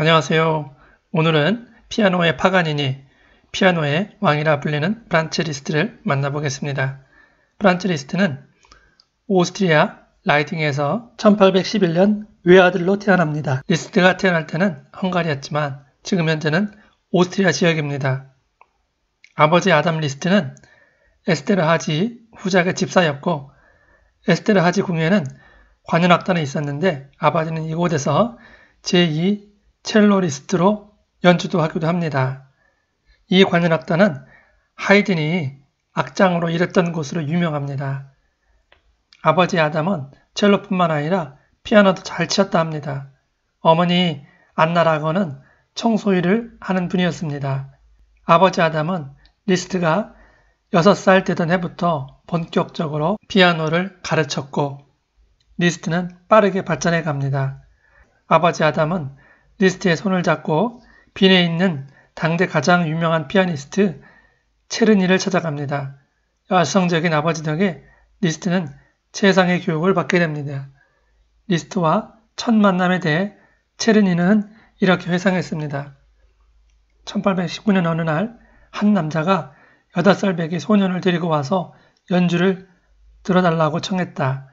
안녕하세요. 오늘은 피아노의 파가니니, 피아노의 왕이라 불리는 프란츠 리스트를 만나보겠습니다. 프란츠 리스트는 오스트리아 라이팅에서 1811년 외아들로 태어납니다. 리스트가 태어날 때는 헝가리였지만 지금 현재는 오스트리아 지역입니다. 아버지 아담 리스트는 에스테르 하지 후작의 집사였고 에스테르 하지 궁에는 관현악단에 있었는데 아버지는 이곳에서 제2 첼로리스트로 연주도 하기도 합니다. 이 관현악단은 하이든이 악장으로 일했던 곳으로 유명합니다. 아버지 아담은 첼로뿐만 아니라 피아노도 잘 치었다 합니다. 어머니 안나라거는 청소 일을 하는 분이었습니다. 아버지 아담은 리스트가 6살 되던 해부터 본격적으로 피아노를 가르쳤고 리스트는 빠르게 발전해 갑니다. 아버지 아담은 리스트의 손을 잡고 빈에 있는 당대 가장 유명한 피아니스트 체르니를 찾아갑니다. 열성적인 아버지 덕에 리스트는 최상의 교육을 받게 됩니다. 리스트와 첫 만남에 대해 체르니는 이렇게 회상했습니다. 1819년 어느 날 한 남자가 8살 배기 소년을 데리고 와서 연주를 들어달라고 청했다.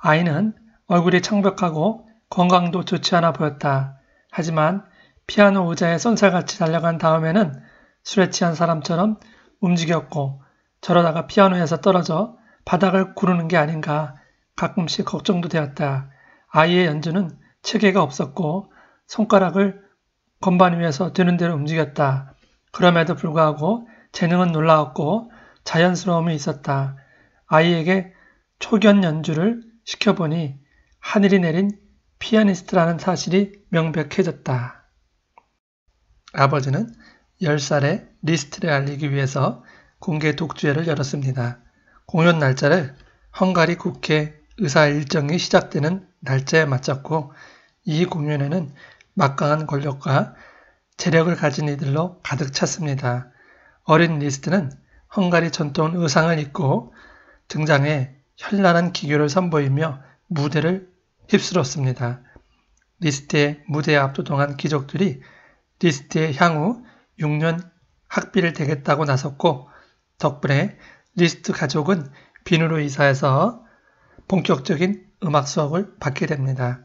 아이는 얼굴이 창백하고 건강도 좋지 않아 보였다. 하지만 피아노 의자에 쏜살같이 달려간 다음에는 술에 취한 사람처럼 움직였고 저러다가 피아노에서 떨어져 바닥을 구르는 게 아닌가 가끔씩 걱정도 되었다. 아이의 연주는 체계가 없었고 손가락을 건반 위에서 되는 대로 움직였다. 그럼에도 불구하고 재능은 놀라웠고 자연스러움이 있었다. 아이에게 초견 연주를 시켜보니 하늘이 내린 피아니스트라는 사실이 명백해졌다. 아버지는 10살에 리스트를 알리기 위해서 공개 독주회를 열었습니다. 공연 날짜를 헝가리 국회 의사 일정이 시작되는 날짜에 맞췄고 이 공연에는 막강한 권력과 재력을 가진 이들로 가득 찼습니다. 어린 리스트는 헝가리 전통 의상을 입고 등장해 현란한 기교를 선보이며 무대를 휩쓸었습니다. 리스트의 무대에 압도동한귀족들이 리스트의 향후 6년 학비를 대겠다고 나섰고 덕분에 리스트 가족은 빈으로 이사해서 본격적인 음악 수업을 받게 됩니다.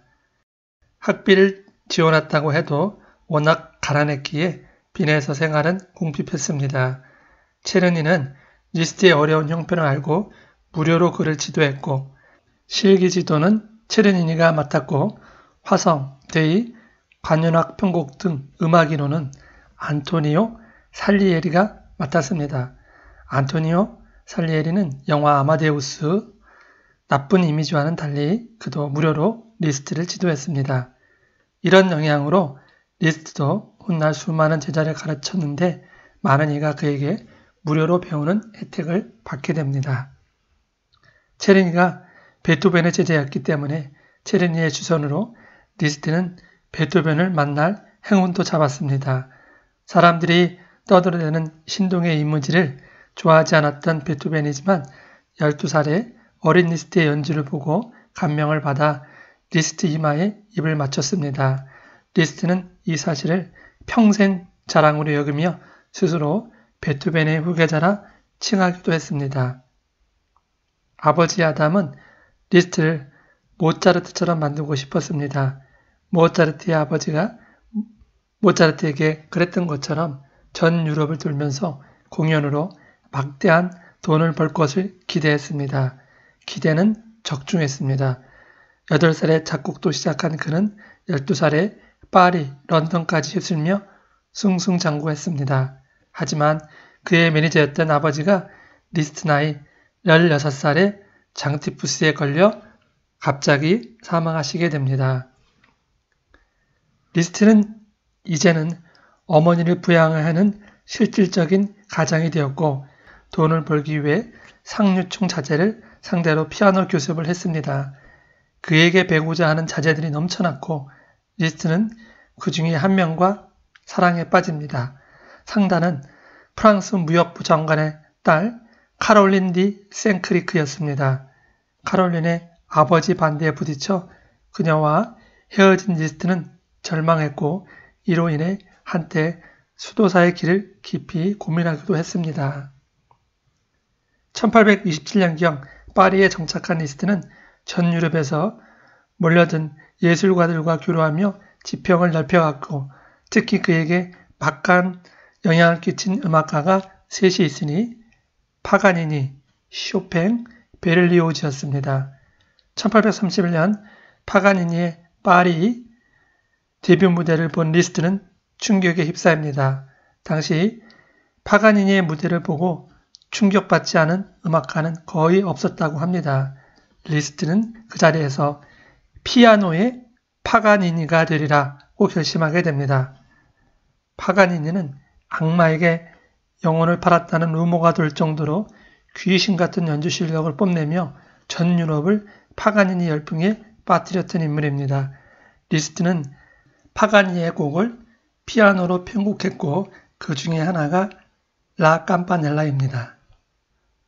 학비를 지원했다고 해도 워낙 가난했기에 빈에서 생활은 궁핍했습니다. 체르니는 리스트의 어려운 형편을 알고 무료로 그를 지도했고 실기 지도는 체르니니가 맡았고 화성, 데이, 관현악 편곡 등 음악 인원은 안토니오 살리에리가 맡았습니다. 안토니오 살리에리는 영화 아마데우스 나쁜 이미지와는 달리 그도 무료로 리스트를 지도했습니다. 이런 영향으로 리스트도 훗날 수많은 제자를 가르쳤는데 많은 이가 그에게 무료로 배우는 혜택을 받게 됩니다. 체르니가 베토벤의 제자였기 때문에 체르니의 주선으로 리스트는 베토벤을 만날 행운도 잡았습니다. 사람들이 떠들어대는 신동의 이문지를 좋아하지 않았던 베토벤이지만 12살에 어린 리스트의 연주를 보고 감명을 받아 리스트 이마에 입을 맞췄습니다. 리스트는 이 사실을 평생 자랑으로 여기며 스스로 베토벤의 후계자라 칭하기도 했습니다. 아버지 아담은 리스트를 모차르트처럼 만들고 싶었습니다. 모차르트의 아버지가 모차르트에게 그랬던 것처럼 전 유럽을 돌면서 공연으로 막대한 돈을 벌 것을 기대했습니다. 기대는 적중했습니다. 8살에 작곡도 시작한 그는 12살에 파리, 런던까지 휩쓸며 승승장구했습니다. 하지만 그의 매니저였던 아버지가 리스트 나이 16살에 장티푸스에 걸려 갑자기 사망하시게 됩니다. 리스트는 이제는 어머니를 부양 하는 실질적인 가장이 되었고 돈을 벌기 위해 상류층 자제를 상대로 피아노 교습을 했습니다. 그에게 배우자 하는 자제들이 넘쳐났고 리스트는 그 중에 한 명과 사랑에 빠집니다. 상단은 프랑스 무역부 장관의 딸 카롤린 디 생크리크였습니다. 카롤린의 아버지 반대에 부딪혀 그녀와 헤어진 리스트는 절망했고 이로 인해 한때 수도사의 길을 깊이 고민하기도 했습니다. 1827년경 파리에 정착한 리스트는 전 유럽에서 몰려든 예술가들과 교류하며 지평을 넓혀갔고 특히 그에게 막간 영향을 끼친 음악가가 셋이 있으니 파가니니, 쇼팽, 베를리오즈였습니다. 1831년 파가니니의 파리 데뷔 무대를 본 리스트는 충격에 휩싸입니다. 당시 파가니니의 무대를 보고 충격받지 않은 음악가는 거의 없었다고 합니다. 리스트는 그 자리에서 피아노의 파가니니가 되리라고 결심하게 됩니다. 파가니니는 악마에게 영혼을 팔았다는 루머가 될 정도로 귀신 같은 연주 실력을 뽐내며 전 유럽을 파가니니 열풍에 빠뜨렸던 인물입니다. 리스트는 파가니의 곡을 피아노로 편곡했고 그 중에 하나가 라 깜파넬라입니다.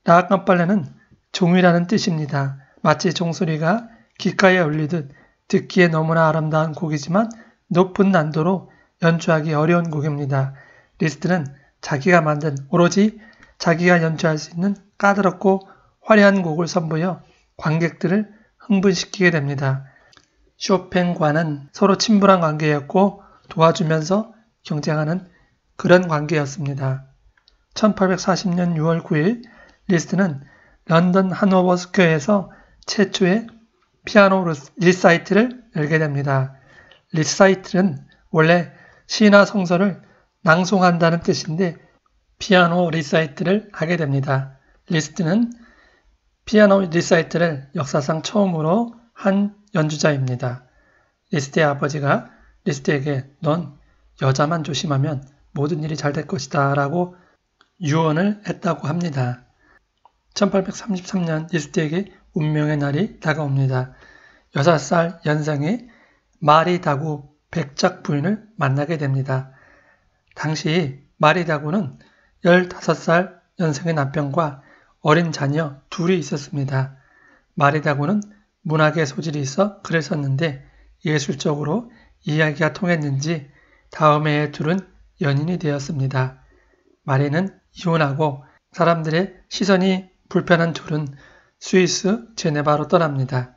라 깜파넬라는 종이라는 뜻입니다. 마치 종소리가 귓가에 울리듯 듣기에 너무나 아름다운 곡이지만 높은 난도로 연주하기 어려운 곡입니다. 리스트는 자기가 만든 오로지 자기가 연주할 수 있는 까다롭고 화려한 곡을 선보여 관객들을 흥분시키게 됩니다. 쇼팽과는 서로 친분한 관계였고 도와주면서 경쟁하는 그런 관계였습니다. 1840년 6월 9일 리스트는 런던 하노버 스퀘어에서 최초의 피아노 리사이트를 열게 됩니다. 리사이트는 원래 시나 성서를 낭송한다는 뜻인데 피아노 리사이트를 하게 됩니다. 리스트는 피아노 리사이트를 역사상 처음으로 한 연주자입니다. 리스트의 아버지가 리스트에게 넌 여자만 조심하면 모든 일이 잘 될 것이다 라고 유언을 했다고 합니다. 1833년 리스트에게 운명의 날이 다가옵니다. 6살 연상의 마리 다구 백작 부인을 만나게 됩니다. 당시 마리다고는 15살 연생의 남편과 어린 자녀 둘이 있었습니다. 마리다고는 문학의 소질이 있어 글을 썼는데 예술적으로 이야기가 통했는지 다음 해에 둘은 연인이 되었습니다. 마리는 이혼하고 사람들의 시선이 불편한 둘은 스위스 제네바로 떠납니다.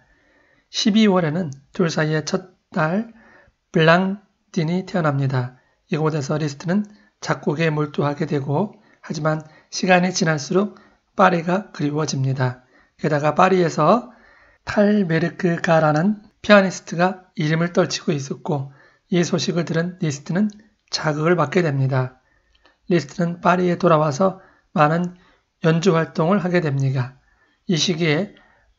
12월에는 둘 사이의 첫 딸 블랑딘이 태어납니다. 이곳에서 리스트는 작곡에 몰두하게 되고 하지만 시간이 지날수록 파리가 그리워집니다. 게다가 파리에서 탈 메르크가라는 피아니스트가 이름을 떨치고 있었고 이 소식을 들은 리스트는 자극을 받게 됩니다. 리스트는 파리에 돌아와서 많은 연주 활동을 하게 됩니다. 이 시기에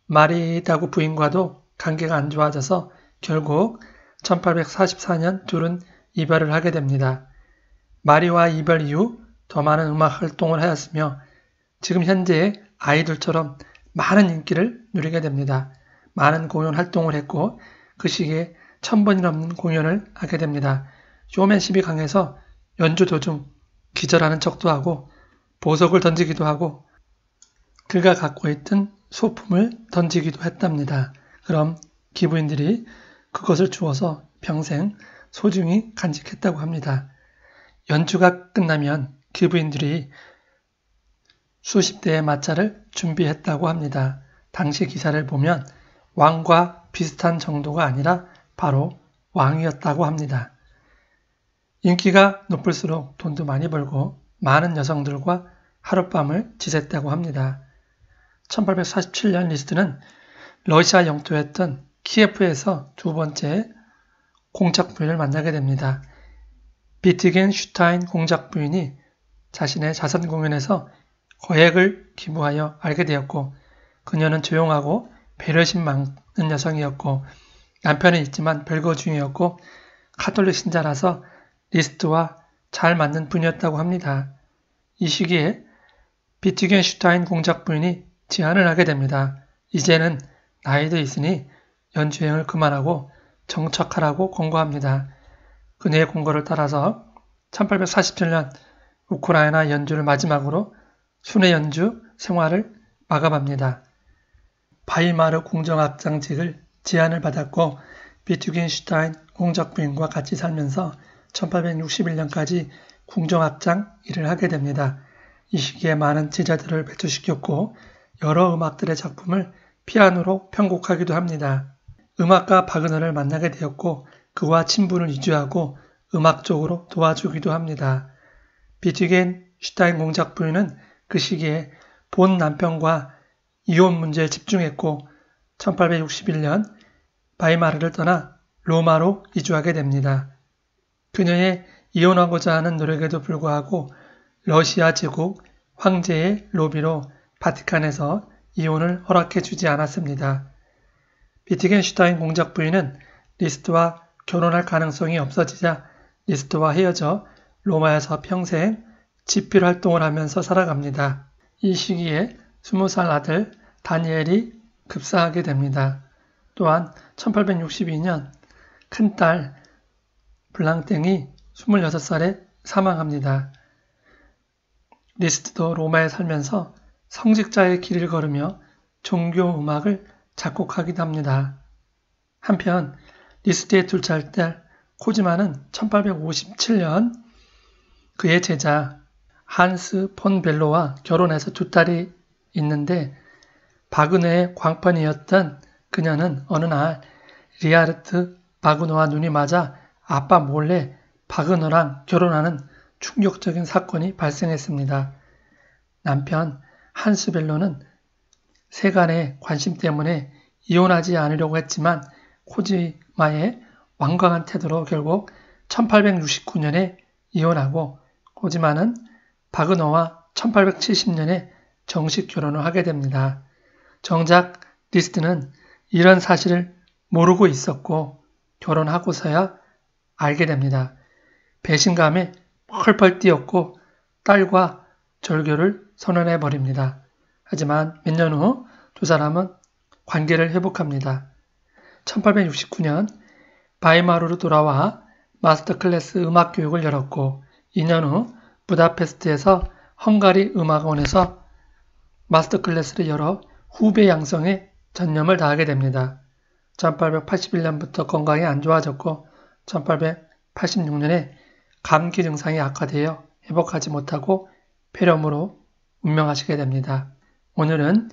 마리다구 부인과도 관계가 안 좋아져서 결국 1844년 둘은 이별을 하게 됩니다. 마리와 이별 이후 더 많은 음악 활동을 하였으며 지금 현재의 아이돌처럼 많은 인기를 누리게 됩니다. 많은 공연 활동을 했고 그 시기에 천번이 넘는 공연을 하게 됩니다. 쇼맨십이 강해서 연주 도중 기절하는 척도 하고 보석을 던지기도 하고 그가 갖고 있던 소품을 던지기도 했답니다. 그럼 기부인들이 그것을 주워서 평생 소중히 간직했다고 합니다. 연주가 끝나면 기부인들이 수십 대의 마차를 준비했다고 합니다. 당시 기사를 보면 왕과 비슷한 정도가 아니라 바로 왕이었다고 합니다. 인기가 높을수록 돈도 많이 벌고 많은 여성들과 하룻밤을 지샜다고 합니다. 1847년 리스트는 러시아 영토였던 키예프에서 두 번째 공작 부인을 만나게 됩니다. 비트겐 슈타인 공작 부인이 자신의 자선 공연에서 거액을 기부하여 알게 되었고 그녀는 조용하고 배려심 많은 여성이었고 남편은 있지만 별거 중이었고 카톨릭 신자라서 리스트와 잘 맞는 분이었다고 합니다. 이 시기에 비트겐 슈타인 공작 부인이 제안을 하게 됩니다. 이제는 나이도 있으니 연주행을 그만하고 정착하라고 권고합니다. 그녀의 권고를 따라서 1847년 우크라이나 연주를 마지막으로 순회 연주 생활을 마감합니다. 바이마르 궁정악장직을 제안을 받았고 비트겐슈타인 공작부인과 같이 살면서 1861년까지 궁정악장 일을 하게 됩니다. 이 시기에 많은 제자들을 배출시켰고 여러 음악들의 작품을 피아노로 편곡하기도 합니다. 음악가 박은하를 만나게 되었고 그와 친분을 유지하고 음악적으로 도와주기도 합니다. 비트겐 슈타인 공작 부인은 그 시기에 본 남편과 이혼 문제에 집중했고 1861년 바이마르를 떠나 로마로 이주하게 됩니다. 그녀의 이혼하고자 하는 노력에도 불구하고 러시아 제국 황제의 로비로 바티칸에서 이혼을 허락해 주지 않았습니다. 비트겐슈타인 공작 부인은 리스트와 결혼할 가능성이 없어지자 리스트와 헤어져 로마에서 평생 집필 활동을 하면서 살아갑니다. 이 시기에 20살 아들 다니엘이 급사하게 됩니다. 또한 1862년 큰딸 블랑땡이 26살에 사망합니다. 리스트도 로마에 살면서 성직자의 길을 걸으며 종교 음악을 작곡하기도 합니다. 한편 리스트의 둘째 딸 코지마는 1857년 그의 제자 한스 폰 벨로와 결혼해서 두 딸이 있는데 바그너의 광판이었던 그녀는 어느 날 리하르트 바그너와 눈이 맞아 아빠 몰래 바그너랑 결혼하는 충격적인 사건이 발생했습니다. 남편 한스 벨로는 세간의 관심 때문에 이혼하지 않으려고 했지만 코지마의 완강한 태도로 결국 1869년에 이혼하고 코지마는 바그너와 1870년에 정식 결혼을 하게 됩니다. 정작 리스트는 이런 사실을 모르고 있었고 결혼하고서야 알게 됩니다. 배신감에 펄펄 뛰었고 딸과 절교를 선언해 버립니다. 하지만 몇 년 후 두 사람은 관계를 회복합니다. 1869년 바이마르로 돌아와 마스터 클래스 음악 교육을 열었고 2년 후 부다페스트에서 헝가리 음악원에서 마스터 클래스를 열어 후배 양성에 전념을 다하게 됩니다. 1881년부터 건강이 안 좋아졌고 1886년에 감기 증상이 악화되어 회복하지 못하고 폐렴으로 운명하시게 됩니다. 오늘은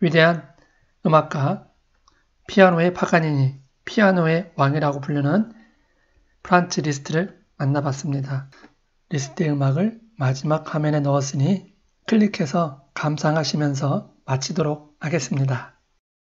위대한 음악가 피아노의 파가니니, 피아노의 왕이라고 불리는 프란츠 리스트를 만나봤습니다. 리스트의 음악을 마지막 화면에 넣었으니 클릭해서 감상하시면서 마치도록 하겠습니다.